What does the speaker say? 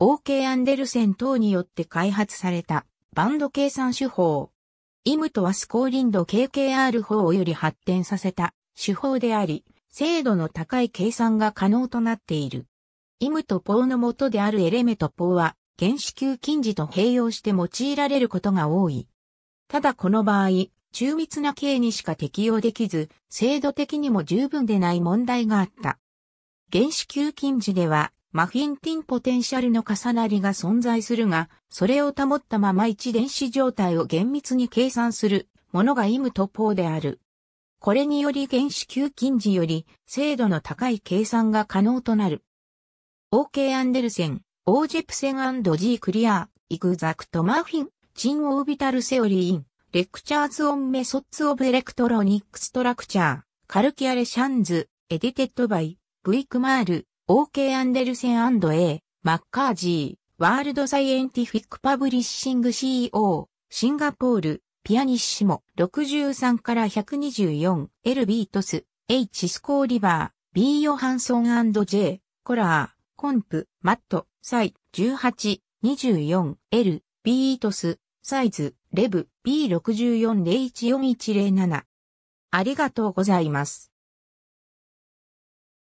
OK アンデルセン等によって開発されたバンド計算手法。イムとはスコーリンド KKR 法より発展させた手法であり、精度の高い計算が可能となっている。イムとポーの元であるエレメとポーは、原子球近似と併用して用いられることが多い。ただこの場合、中密な形にしか適用できず、精度的にも十分でない問題があった。原子球近似では、マフィンティンポテンシャルの重なりが存在するが、それを保ったまま一電子状態を厳密に計算するものがイムトポーである。これにより原子球近似より精度の高い計算が可能となる。OK アンデルセン、オージェプセン &G クリア、イグザクトマフィン、チンオービタルセオリーイン、レクチャーズオンメソッツオブエレクトロニックストラクチャー、カルキアレシャンズ、エディテッドバイ、ブイクマール、OK アンデルセン &A、マッカージー、ワールドサイエンティフィックパブリッシング CEO、シンガポール、ピアニッシモ、63から124、エルビートス、H スコーリバー、B ヨハンソン &J、コラー、コンプ、マット、サイ、18、24、L、ビートス、サイズ、レブ、B64014107。ありがとうございます。